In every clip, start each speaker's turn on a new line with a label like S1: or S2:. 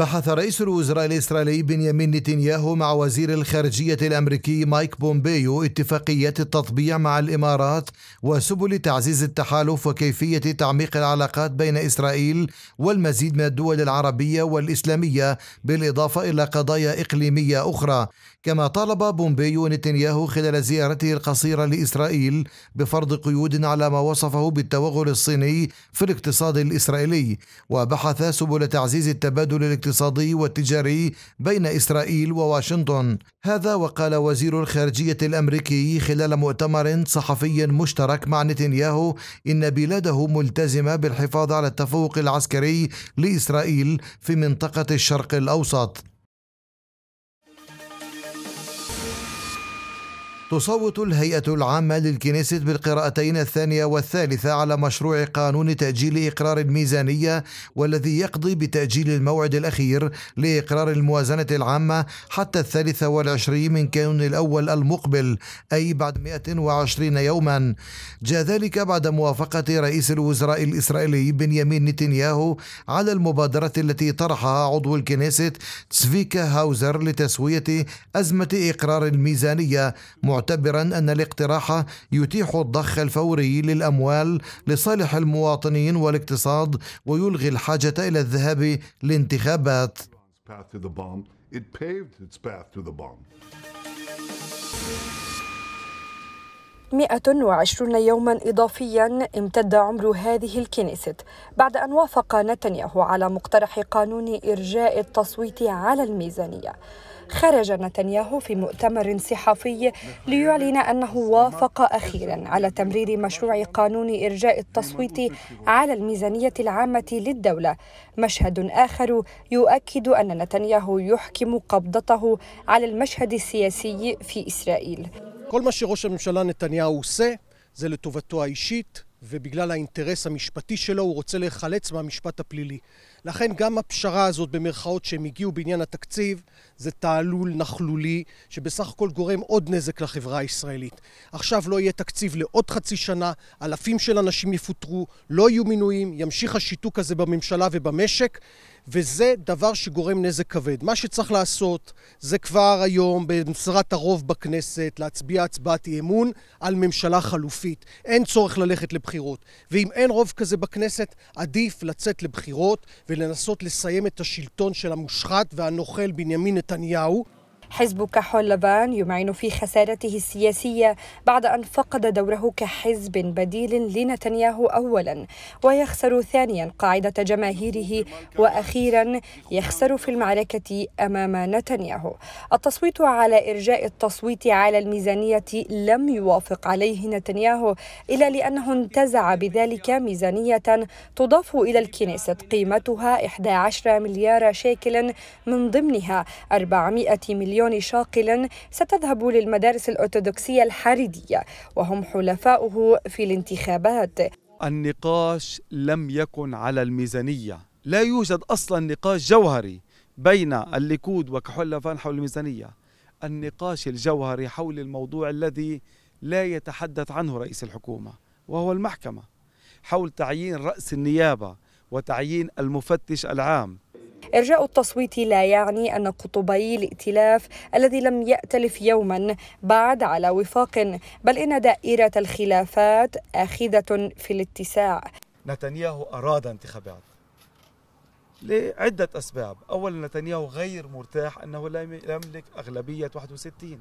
S1: بحث رئيس الوزراء الإسرائيلي بنيامين نتنياهو مع وزير الخارجية الأمريكي مايك بومبيو اتفاقية التطبيع مع الإمارات وسبل تعزيز التحالف وكيفية تعميق العلاقات بين إسرائيل والمزيد من الدول العربية والإسلامية بالإضافة إلى قضايا إقليمية أخرى كما طالب بومبيو نتنياهو خلال زيارته القصيرة لإسرائيل بفرض قيود على ما وصفه بالتوغل الصيني في الاقتصاد الإسرائيلي وبحث سبل تعزيز التبادل الاقتصادي والتجاري بين إسرائيل وواشنطن هذا وقال وزير الخارجية الأمريكي خلال مؤتمر صحفي مشترك مع نتنياهو إن بلاده ملتزمة بالحفاظ على التفوق العسكري لإسرائيل في منطقة الشرق الأوسط تصوت الهيئة العامة للكنيسة بالقراءتين الثانية والثالثة على مشروع قانون تأجيل إقرار الميزانية والذي يقضي بتأجيل الموعد الأخير لإقرار الموازنة العامة حتى الثالثة والعشرين من كانون الأول المقبل أي بعد 120 يوما جاء ذلك بعد موافقة رئيس الوزراء الإسرائيلي بنيامين نتنياهو على المبادرة التي طرحها عضو الكنيسة تسفيكا هاوزر لتسوية أزمة إقرار الميزانية معتبرا أن الاقتراح يتيح الضخ الفوري للأموال لصالح المواطنين والاقتصاد ويلغي الحاجة إلى الذهاب لانتخابات
S2: مئة وعشرون يوما إضافيا امتد عمر هذه الكنيست بعد أن وافق نتنياهو على مقترح قانون إرجاء التصويت على الميزانية خرج نتنياهو في مؤتمر صحفي ليعلن أنه وافق أخيرا على تمرير مشروع قانون إرجاء التصويت على الميزانية العامة للدولة مشهد آخر يؤكد أن نتنياهو يحكم قبضته على المشهد السياسي في اسرائيل كل ما
S1: שראש הממשלה نتنياهو עושה זה לטובתו האישית ובגלל האינטרס המשפטי שלו הוא רוצה להיחלץ מהמשפט הפלילי. לכן גם הפשרה הזאת, במרכאות, שהם הגיעו בעניין התקציב, זה תעלול נכלולי, שבסך הכל גורם עוד נזק לחברה הישראלית. עכשיו לא יהיה תקציב לעוד חצי שנה, אלפים של אנשים יפוטרו, לא יהיו מינויים, ימשיך השיתוק הזה בממשלה ובמשק, וזה דבר שגורם נזק כבד. מה שצריך לעשות זה כבר היום, במשרת הרוב בכנסת, להצביע הצבעת אי אמון על ממשלה חלופית. אין צורך ללכת לבחירות. ואם אין רוב כזה בכנסת,
S2: עדיף לצאת לבחירות, ולנסות לסיים את השלטון של המושחת והנוכל בנימין נתניהו حزب كحول لبان يمعن في خسارته السياسية بعد أن فقد دوره كحزب بديل لنتنياهو أولا ويخسر ثانيا قاعدة جماهيره وأخيرا يخسر في المعركة أمام نتنياهو التصويت على إرجاء التصويت على الميزانية لم يوافق عليه نتنياهو إلا لأنه انتزع بذلك ميزانية تضاف إلى الكنيسة قيمتها 11 مليار شيكل من ضمنها 400 مليون مليون شاقل ستذهب للمدارس الأرثوذكسية الحريدية وهم حلفاؤه في الانتخابات
S3: النقاش لم يكن على الميزانية لا يوجد أصلا نقاش جوهري بين الليكود وكحلفان حول الميزانية النقاش الجوهري حول الموضوع الذي لا يتحدث عنه رئيس الحكومة وهو المحكمة حول تعيين رأس النيابة وتعيين المفتش العام
S2: إرجاء التصويت لا يعني أن قطبي الائتلاف الذي لم يأتلف يوما بعد على وفاق بل إن دائرة الخلافات آخذة في الاتساع
S3: نتنياهو أراد انتخابات لعدة أسباب أولا نتنياهو غير مرتاح أنه لا يملك أغلبية 61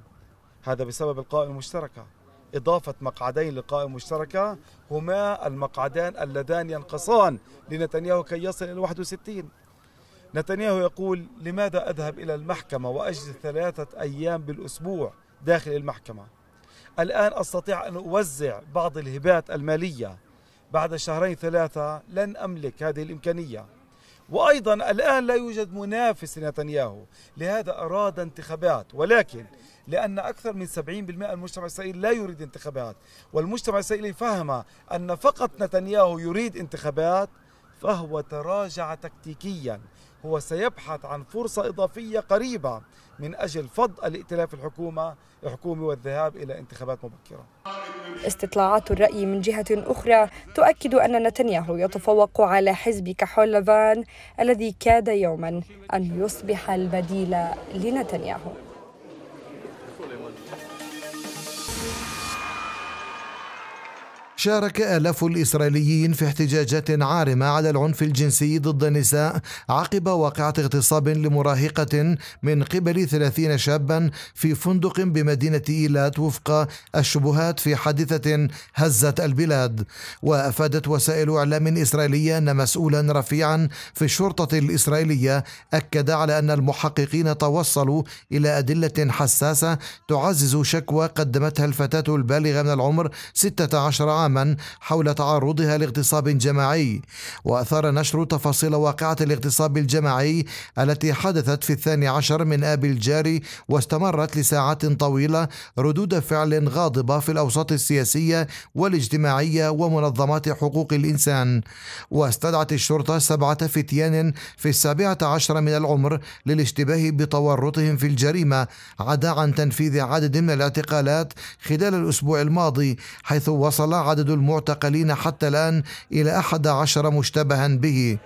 S3: هذا بسبب القائمة المشتركة إضافة مقعدين للقائمة المشتركة هما المقعدان اللذان ينقصان لنتنياهو كي يصل إلى 61 نتنياهو يقول لماذا أذهب إلى المحكمة وأجلس ثلاثة أيام بالأسبوع داخل المحكمة الآن أستطيع أن أوزع بعض الهبات المالية بعد شهرين ثلاثة لن أملك هذه الإمكانية وأيضا الآن لا يوجد منافس لنتنياهو لهذا أراد انتخابات ولكن لأن أكثر من 70% المجتمع الإسرائيلي لا يريد انتخابات والمجتمع الإسرائيلي فهم أن فقط نتنياهو يريد انتخابات فهو تراجع تكتيكيا هو سيبحث عن فرصة إضافية قريبة من أجل فض الائتلاف الحكومة الحكومي والذهاب إلى انتخابات مبكرة
S2: استطلاعات الرأي من جهة أخرى تؤكد أن نتنياهو يتفوق على حزب كحول لافان الذي كاد يوما أن يصبح البديل لنتنياهو
S1: شارك آلاف الإسرائيليين في احتجاجات عارمة على العنف الجنسي ضد النساء عقب واقعة اغتصاب لمراهقة من قبل 30 شابا في فندق بمدينة إيلات وفق الشبهات في حادثة هزت البلاد وأفادت وسائل إعلام إسرائيلية أن مسؤولا رفيعا في الشرطة الإسرائيلية أكد على أن المحققين توصلوا إلى أدلة حساسة تعزز شكوى قدمتها الفتاة البالغة من العمر 16 عاما عاما حول تعرضها لاغتصاب جماعي وأثار نشر تفاصيل واقعة الاغتصاب الجماعي التي حدثت في الثاني عشر من آب الجاري واستمرت لساعات طويلة ردود فعل غاضبة في الأوساط السياسية والاجتماعية ومنظمات حقوق الإنسان واستدعت الشرطة سبعة فتيان في السابعة عشر من العمر للاشتباه بتورطهم في الجريمة عدا عن تنفيذ عدد من الاعتقالات خلال الأسبوع الماضي حيث وصل عدد عدد المعتقلين حتى الآن إلى أحد عشر مشتبها به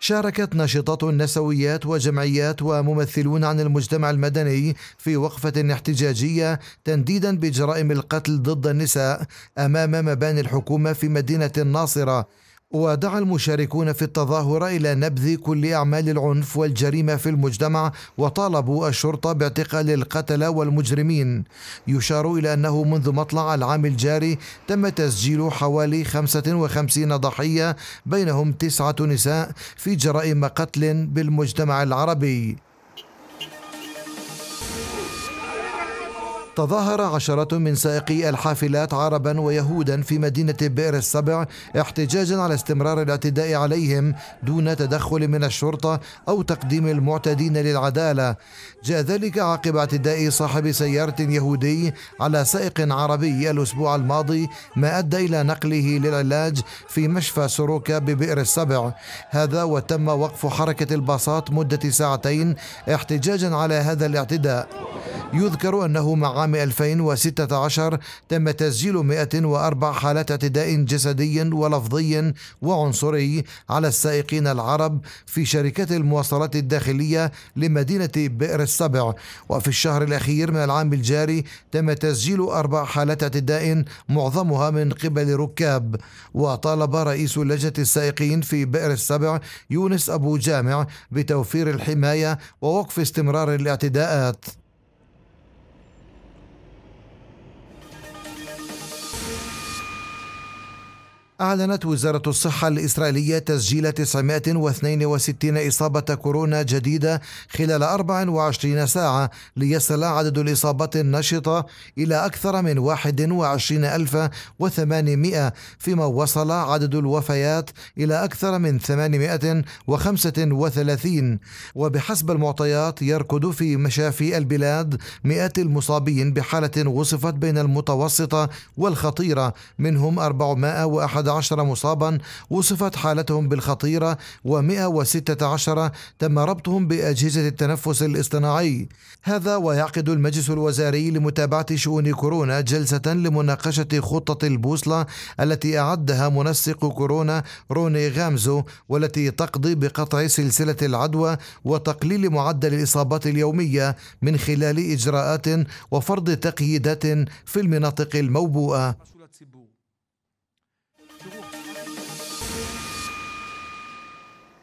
S1: شاركت ناشطات نسويات وجمعيات وممثلون عن المجتمع المدني في وقفة احتجاجية تنديدا بجرائم القتل ضد النساء أمام مباني الحكومة في مدينة الناصرة ودعا المشاركون في التظاهرة إلى نبذ كل أعمال العنف والجريمة في المجتمع وطالبوا الشرطة باعتقال القتلة والمجرمين يشار إلى أنه منذ مطلع العام الجاري تم تسجيل حوالي 55 ضحية بينهم تسعة نساء في جرائم قتل بالمجتمع العربي تظاهر عشرة من سائقي الحافلات عربا ويهودا في مدينة بئر السبع احتجاجا على استمرار الاعتداء عليهم دون تدخل من الشرطة أو تقديم المعتدين للعدالة جاء ذلك عقب اعتداء صاحب سيارة يهودي على سائق عربي الأسبوع الماضي ما أدى إلى نقله للعلاج في مشفى سروكا ببئر السبع هذا وتم وقف حركة الباصات مدة ساعتين احتجاجا على هذا الاعتداء يذكر أنه مع عام 2016 تم تسجيل 104 حالات اعتداء جسدي ولفظي وعنصري على السائقين العرب في شركة المواصلات الداخلية لمدينة بئر السبع وفي الشهر الأخير من العام الجاري تم تسجيل أربع حالات اعتداء معظمها من قبل ركاب وطالب رئيس لجنة السائقين في بئر السبع يونس أبو جامع بتوفير الحماية ووقف استمرار الاعتداءات أعلنت وزارة الصحة الإسرائيلية تسجيل 962 إصابة كورونا جديدة خلال 24 ساعة ليصل عدد الإصابات النشطة إلى أكثر من 21800 فيما وصل عدد الوفيات إلى أكثر من 835 وبحسب المعطيات يركض في مشافي البلاد مئات المصابين بحالة وصفت بين المتوسطة والخطيرة منهم 401 11 مصابا وصفت حالتهم بالخطيرة و116 تم ربطهم بأجهزة التنفس الاصطناعي هذا ويعقد المجلس الوزاري لمتابعة شؤون كورونا جلسة لمناقشة خطة البوصلة التي أعدها منسق كورونا روني غامزو والتي تقضي بقطع سلسلة العدوى وتقليل معدل الإصابات اليومية من خلال إجراءات وفرض تقييدات في المناطق الموبوءة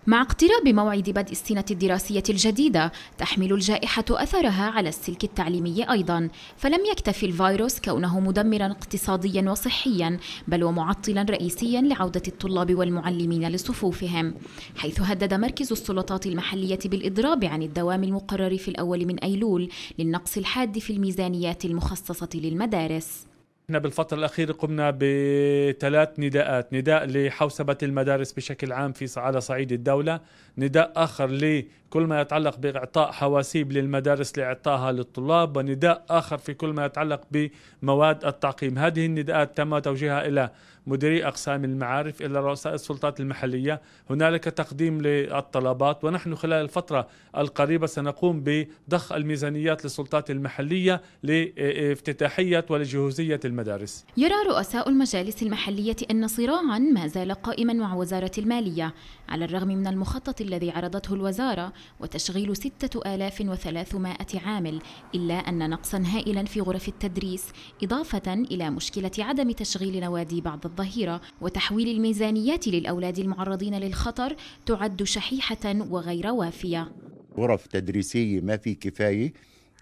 S4: مع اقتراب موعد بدء السنة الدراسية الجديدة تحمل الجائحة أثرها على السلك التعليمي أيضا فلم يكتف الفيروس كونه مدمرا اقتصاديا وصحيا بل ومعطلا رئيسيا لعودة الطلاب والمعلمين لصفوفهم حيث هدد مركز السلطات المحلية بالإضراب عن الدوام المقرر في الأول من أيلول للنقص الحاد في الميزانيات المخصصة للمدارس
S5: احنا بالفترة الأخيرة قمنا بثلاث نداءات نداء لحوسبة المدارس بشكل عام في على صعيد الدولة نداء آخر لكل ما يتعلق بإعطاء حواسيب للمدارس لإعطائها للطلاب ونداء آخر في كل ما يتعلق بمواد التعقيم هذه النداءات تم توجيهها إلى مديري أقسام المعارف إلى رؤساء السلطات المحلية هنالك تقديم للطلبات ونحن خلال الفترة القريبة سنقوم بضخ الميزانيات للسلطات المحلية لافتتاحية ولجهوزية المدارس
S4: يرى رؤساء المجالس المحلية أن صراعا ما زال قائما مع وزارة المالية على الرغم من المخطط الذي عرضته الوزارة وتشغيل 6300 عامل إلا أن نقصا هائلا في غرف التدريس إضافة إلى مشكلة عدم تشغيل نوادي بعد الظهيرة وتحويل الميزانيات للأولاد المعرضين للخطر تعد شحيحة وغير وافية
S6: غرف تدريسية ما في كفاية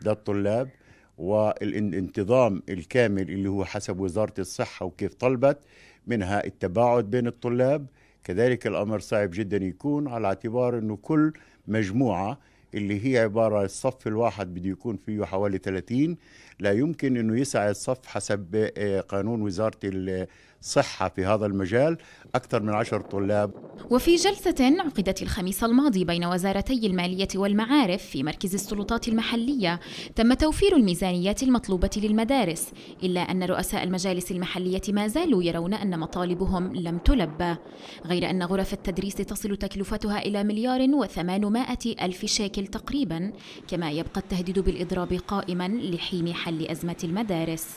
S6: للطلاب والانتظام الكامل اللي هو حسب وزارة الصحة وكيف طلبت منها التباعد بين الطلاب كذلك الأمر صعب جدا يكون على اعتبار أنه كل مجموعة اللي هي عبارة الصف الواحد بده يكون فيه حوالي 30 لا يمكن أنه يسع الصف حسب آه، قانون وزارة صحة في هذا المجال أكثر من عشر طلاب
S4: وفي جلسة عقدت الخميس الماضي بين وزارتي المالية والمعارف في مركز السلطات المحلية تم توفير الميزانيات المطلوبة للمدارس إلا أن رؤساء المجالس المحلية ما زالوا يرون أن مطالبهم لم تلبى غير أن غرف التدريس تصل تكلفتها إلى مليار وثمانمائة ألف شيكل تقريبا كما يبقى التهديد بالإضراب قائما لحين حل أزمة المدارس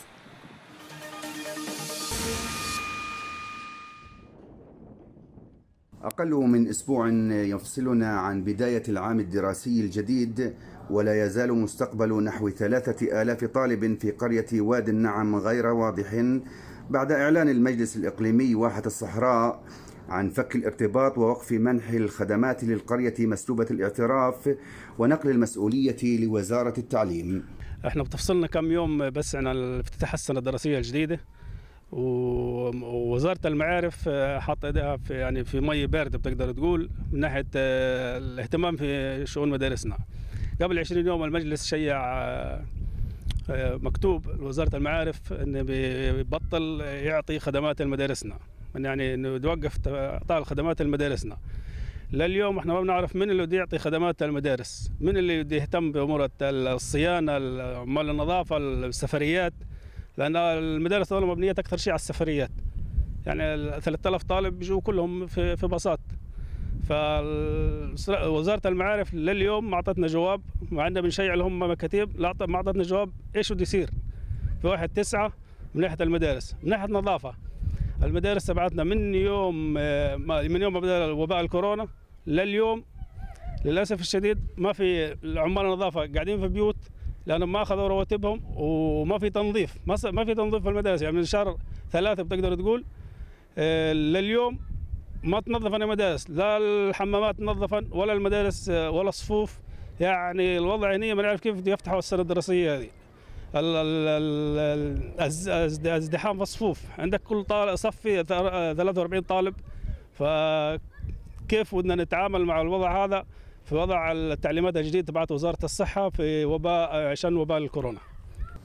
S6: أقل من أسبوع يفصلنا عن بداية العام الدراسي الجديد ولا يزال مستقبل نحو ثلاثة آلاف طالب في قرية واد النعم غير واضح بعد إعلان المجلس الإقليمي واحة الصحراء عن فك الارتباط ووقف منح الخدمات للقرية مسلوبة الاعتراف ونقل المسؤولية لوزارة التعليم
S5: احنا بتفصلنا كم يوم بس عن افتتاح السنة الدراسية الجديدة ووزاره المعارف آه، حاطه ايديها في يعني في مي بارده بتقدر تقول من ناحيه آه، الاهتمام في شؤون مدارسنا. قبل 20 يوم المجلس شيع آه، مكتوب لوزاره المعارف انه بيبطل يعطي خدمات لمدارسنا يعني انه يوقف اعطاء الخدمات لمدارسنا. لليوم احنا ما بنعرف من اللي بده يعطي خدمات للمدارس، من اللي بده يهتم بامور الصيانه، عمال النظافه، السفريات. لان المدارس هذول مبنيه اكثر شيء على السفريات يعني 3000 طالب بيجوا كلهم في في باصات فوزاره المعارف لليوم ما اعطتنا جواب ما عندنا بنشيع لهم مكاتيب ما اعطتنا جواب ايش بده يصير في واحد تسعه من ناحيه المدارس من ناحيه النظافه المدارس تبعتنا من يوم من يوم ما بدا وباء الكورونا لليوم للاسف الشديد ما في عمال النظافه قاعدين في بيوت لانهم ما اخذوا رواتبهم وما في تنظيف ما في تنظيف في المدارس يعني من شهر ثلاثه بتقدر تقول آه، لليوم ما تنظفن المدارس لا الحمامات تنظفن ولا المدارس آه، ولا الصفوف يعني الوضع هنا ما نعرف كيف يفتحوا السنه الدراسيه هذه الازدحام في الصفوف عندك كل طالب صف فيه 43 طالب فكيف بدنا نتعامل مع الوضع هذا في وضع التعليمات الجديده تبعت وزاره الصحه في وباء عشان وباء الكورونا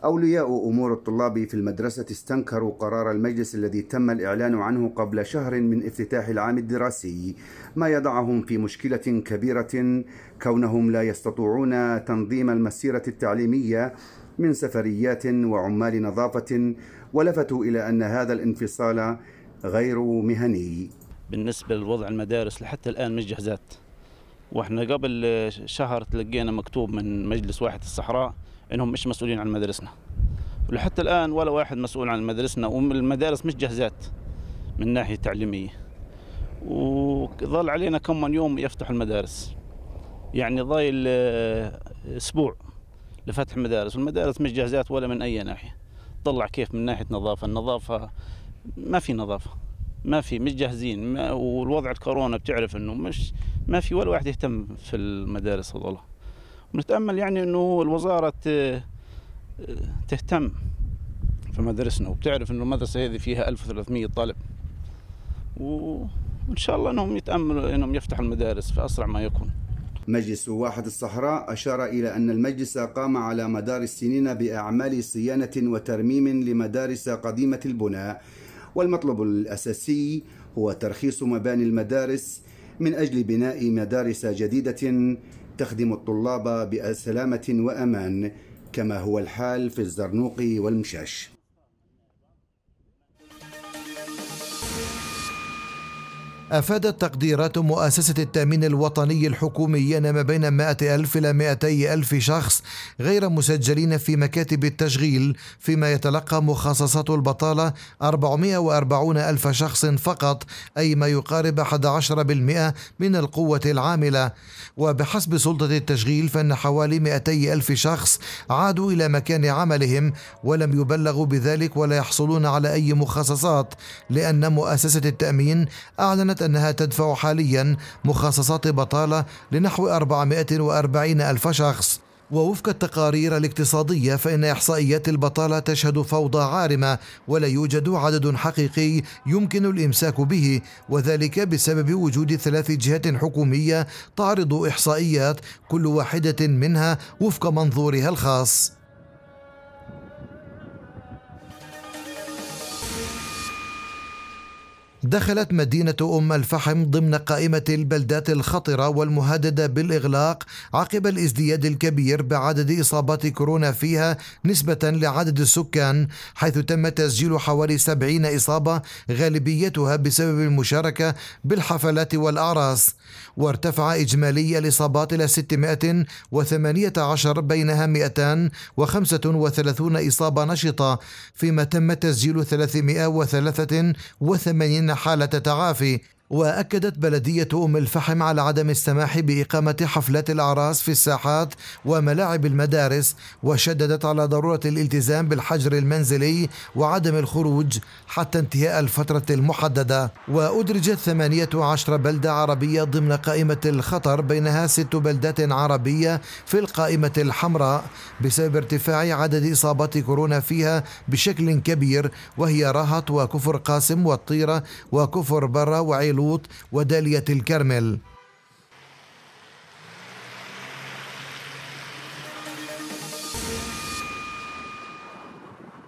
S6: أولياء أمور الطلاب في المدرسة استنكروا قرار المجلس الذي تم الإعلان عنه قبل شهر من افتتاح العام الدراسي ما يضعهم في مشكلة كبيرة كونهم لا يستطيعون تنظيم المسيرة التعليمية من سفريات وعمال نظافة ولفتوا إلى
S5: أن هذا الانفصال غير مهني بالنسبة لوضع المدارس لحتى الآن مش جاهزات واحنا قبل شهر تلقينا مكتوب من مجلس واحد الصحراء انهم مش مسؤولين عن مدارسنا ولحتى الان ولا واحد مسؤول عن مدارسنا والمدارس مش جاهزات من ناحيه تعليميه وظل علينا كم من يوم يفتحوا المدارس يعني ضايل آه، اسبوع لفتح مدارس والمدارس مش جاهزات ولا من اي ناحيه طلع كيف من ناحيه نظافه النظافه ما في نظافه ما في مش جاهزين ما والوضع الكورونا بتعرف انه مش ما في ولا واحد يهتم في المدارس هذول ونتامل يعني انه الوزاره تهتم في مدارسنا وبتعرف انه المدرسه هذه فيها 1300 طالب وان شاء الله انهم يتاملوا
S6: انهم يفتحوا المدارس في اسرع ما يكون مجلس واحد الصحراء أشار إلى أن المجلس قام على مدار السنين بأعمال صيانة وترميم لمدارس قديمة البناء والمطلب الأساسي هو ترخيص مباني المدارس من أجل بناء مدارس جديدة تخدم الطلاب بسلامة وأمان كما هو الحال في الزرنوق والمشاش
S1: أفادت تقديرات مؤسسة التأمين الوطني الحكومي أن ما بين 100 ألف إلى 200 ألف شخص غير مسجلين في مكاتب التشغيل فيما يتلقى مخصصات البطالة 440 ألف شخص فقط أي ما يقارب 11% من القوة العاملة وبحسب سلطة التشغيل فإن حوالي 200 ألف شخص عادوا إلى مكان عملهم ولم يبلغوا بذلك ولا يحصلون على أي مخصصات لأن مؤسسة التأمين أعلنت أعلنت أنها تدفع حاليا مخصصات بطالة لنحو 440 ألف شخص ووفق التقارير الاقتصادية فإن إحصائيات البطالة تشهد فوضى عارمة ولا يوجد عدد حقيقي يمكن الإمساك به وذلك بسبب وجود ثلاث جهات حكومية تعرض إحصائيات كل واحدة منها وفق منظورها الخاص دخلت مدينة أم الفحم ضمن قائمة البلدات الخطرة والمهددة بالإغلاق عقب الازدياد الكبير بعدد إصابات كورونا فيها نسبة لعدد السكان حيث تم تسجيل حوالي 70 إصابة غالبيتها بسبب المشاركة بالحفلات والأعراس وارتفع إجمالي الإصابات إلى 618 بينها 235 إصابة نشطة فيما تم تسجيل 383 حالة تعافي وأكدت بلدية أم الفحم على عدم السماح بإقامة حفلات الأعراس في الساحات وملاعب المدارس وشددت على ضرورة الالتزام بالحجر المنزلي وعدم الخروج حتى انتهاء الفترة المحددة وأدرجت 18 بلدة عربية ضمن قائمة الخطر بينها ست بلدات عربية في القائمة الحمراء بسبب ارتفاع عدد إصابات كورونا فيها بشكل كبير وهي رهط وكفر قاسم والطيرة وكفر برة وعيل بيروت ودالية الكرمل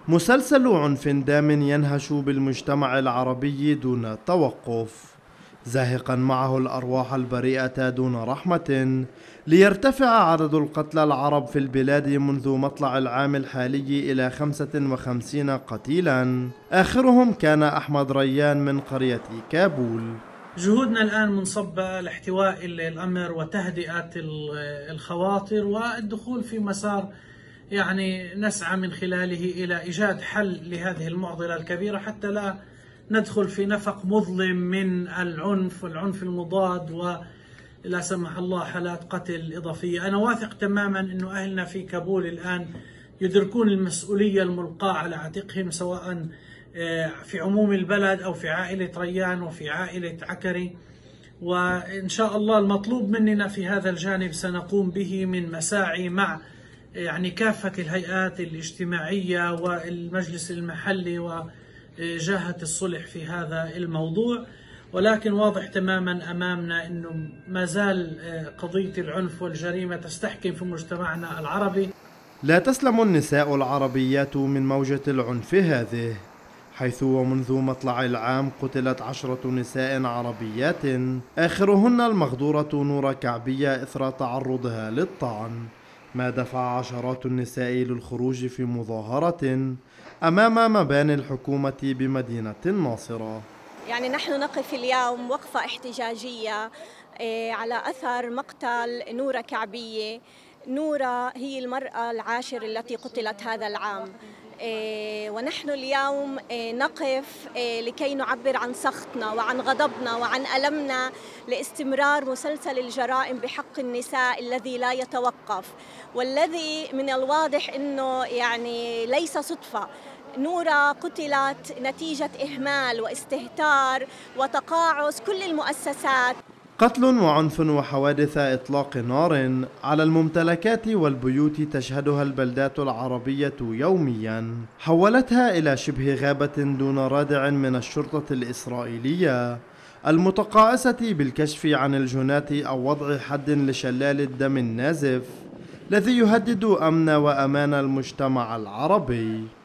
S7: مسلسل عنف دام ينهش بالمجتمع العربي دون توقف زاهقا معه الأرواح البريئة دون رحمة ليرتفع عدد القتلى العرب في البلاد منذ مطلع العام الحالي إلى 55 قتيلا آخرهم كان أحمد ريان من قرية كابول
S8: جهودنا الآن منصبة لاحتواء الأمر وتهدئة الخواطر والدخول في مسار يعني نسعى من خلاله إلى إيجاد حل لهذه المعضلة الكبيرة حتى لا ندخل في نفق مظلم من العنف والعنف المضاد ولا سمح الله حالات قتل إضافية أنا واثق تماما أنه أهلنا في كابول الآن يدركون المسؤولية الملقاة على عاتقهم سواء آه، في عموم البلد أو في عائلة ريان وفي عائلة عكري وإن شاء الله المطلوب مننا في هذا الجانب سنقوم به من مساعي مع يعني كافة الهيئات الاجتماعية والمجلس المحلي و جاهة الصلح في هذا الموضوع ولكن واضح تماما امامنا انه ما زال آه، قضيه العنف والجريمه تستحكم في مجتمعنا العربي.
S7: لا تسلم النساء العربيات من موجه العنف هذه، حيث ومنذ مطلع العام قتلت عشرة نساء عربيات آخرهن المغدورة نور كعبية إثر تعرضها للطعن ما دفع عشرات النساء للخروج في مظاهرة أمام مباني الحكومة بمدينة الناصرة
S1: يعني نحن نقف اليوم وقفة احتجاجية إيه، على أثر مقتل نورة كعبية نورة هي المرأة العاشر التي قتلت هذا العام إيه، ونحن اليوم إيه، نقف لكي نعبر عن سخطنا وعن غضبنا وعن ألمنا لاستمرار مسلسل الجرائم بحق النساء الذي لا يتوقف والذي من الواضح أنه يعني ليس صدفة نورا قتلت نتيجة إهمال واستهتار وتقاعس كل المؤسسات
S7: قتل وعنف وحوادث إطلاق نار على الممتلكات والبيوت تشهدها البلدات العربية يوميا حولتها إلى شبه غابة دون رادع من الشرطة الإسرائيلية المتقاعسة بالكشف عن الجنات أو وضع حد لشلال الدم النازف الذي يهدد أمن وأمان المجتمع العربي